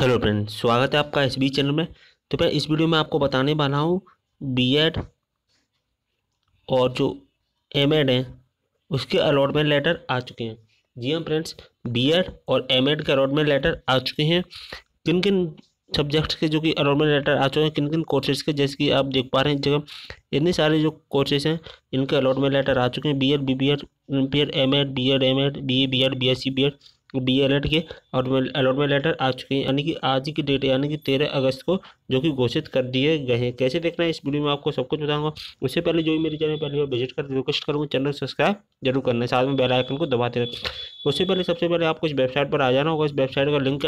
hello friends स्वागत है आपका एस बी चैनल में तो फिर इस वीडियो में आपको बताने वाला हूँ बीएड और जो एम एड हैं उसके अलॉटमेंट लेटर आ चुके हैं जी हाँ फ्रेंड्स बीएड और एम एड के अलॉटमेंट लेटर आ चुके हैं किन किन सब्जेक्ट्स के जो कि अलॉटमेंट लेटर आ चुके हैं किन किन कोर्सेज के जैसे कि आप देख पा रहे हैं जगह इतने सारे जो कोर्सेज हैं इनके अलॉटमेंट लेटर आ चुके हैं B Ed B B Ed M Ed B Ed M Ed B A B Ed B S C B Ed B L Ed के अलॉटमेंट लेटर आ चुके हैं यानी कि आज की डेट यानी कि तेरह अगस्त को जो कि घोषित कर दिए गए हैं कैसे देखना है इस वीडियो में आपको सब कुछ बताऊंगा उससे पहले जो भी मेरे चैनल पहले विजिट कर रिक्वेस्ट करूँगा चैनल सब्सक्राइब जरूर करना है साथ में बेल आइकन को दबाते रहें उससे पहले सबसे पहले आपको इस वेबसाइट पर आ जाना होगा इस वेबसाइट का लिंक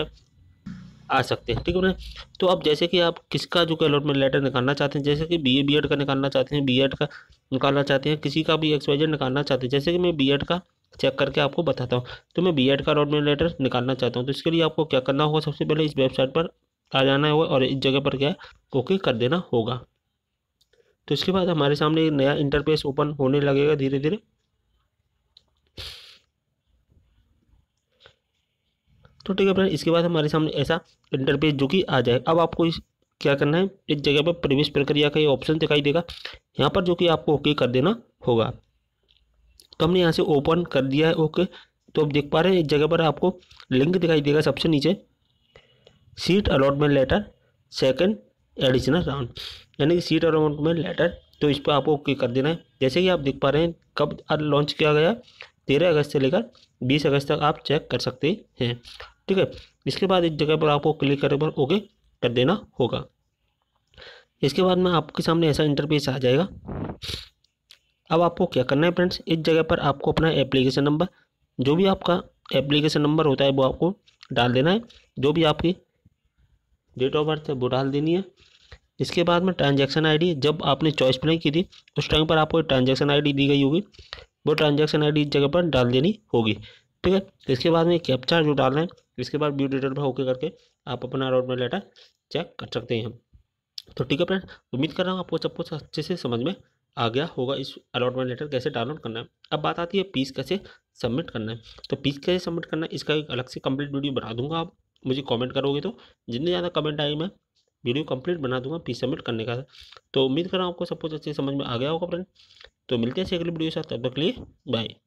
आ सकते हैं ठीक है ना तो अब जैसे कि आप किसका जो अलॉटमेंट लेटर निकालना चाहते हैं जैसे कि बी ए बी एड का निकालना चाहते हैं बी एड का निकालना चाहते हैं किसी का भी एक्सपाइजर निकालना चाहते हैं जैसे कि मैं बी एड का चेक करके आपको बताता हूँ तो मैं बी का रोड लेटर निकालना चाहता हूँ तो इसके लिए आपको क्या करना होगा सबसे पहले इस वेबसाइट पर आ जाना होगा और इस जगह पर क्या है ओके कर देना होगा तो इसके बाद हमारे सामने एक नया इंटरफेस ओपन होने लगेगा धीरे धीरे तो ठीक है फ्रेंड इसके बाद हमारे सामने ऐसा इंटरफेस जो कि आ जाए अब आपको इस क्या करना है इस जगह पर प्रवेश प्रक्रिया का ये ऑप्शन दिखाई देगा यहाँ पर जो कि आपको ओके कर देना होगा तो हमने यहाँ से ओपन कर दिया है ओके तो आप देख पा रहे हैं इस जगह पर आपको लिंक दिखाई देगा सबसे नीचे seat allotment letter second additional round यानी कि सीट अलॉटमेंट लेटर तो इस पर आपको ओके कर देना है जैसे कि आप देख पा रहे हैं कब लॉन्च किया गया तेरह अगस्त से लेकर बीस अगस्त तक आप चेक कर सकते हैं ठीक है इसके बाद इस जगह पर आपको क्लिक करने पर ओके कर देना होगा इसके बाद में आपके सामने ऐसा इंटरफेस आ जाएगा अब आपको क्या करना है फ्रेंड्स इस जगह पर आपको अपना एप्लीकेशन नंबर जो भी आपका एप्लीकेशन नंबर होता है वो आपको डाल देना है जो भी आपकी डेट ऑफ बर्थ है वो डाल देनी है इसके बाद में ट्रांजैक्शन आईडी जब आपने चॉइस प्ले की थी उस टाइम पर आपको ट्रांजैक्शन आईडी दी गई होगी वो ट्रांजैक्शन आईडी इस जगह पर डाल देनी होगी ठीक है इसके बाद में कैप्चा जो डालना है इसके बाद व्यू डिटेल पर होके करके आप अपना रोड में लेटर चेक कर सकते हैं तो ठीक है फ्रेंड उम्मीद कर रहा हूँ आपको सब कुछ अच्छे से समझ में आ गया होगा इस अलॉटमेंट लेटर कैसे डाउनलोड करना है अब बात आती है पीस कैसे सबमिट करना है तो पीस कैसे सबमिट करना है इसका एक अलग से कंप्लीट वीडियो बना दूंगा आप मुझे कमेंट करोगे तो जितने ज़्यादा कमेंट आए मैं वीडियो कंप्लीट बना दूंगा पीस सबमिट करने का तो उम्मीद कर रहा हूँ आपको सब कुछ अच्छे समझ में आ गया होगा फ्रेंड तो मिलते हैं अगले वीडियो के साथ तब तक लिए बाय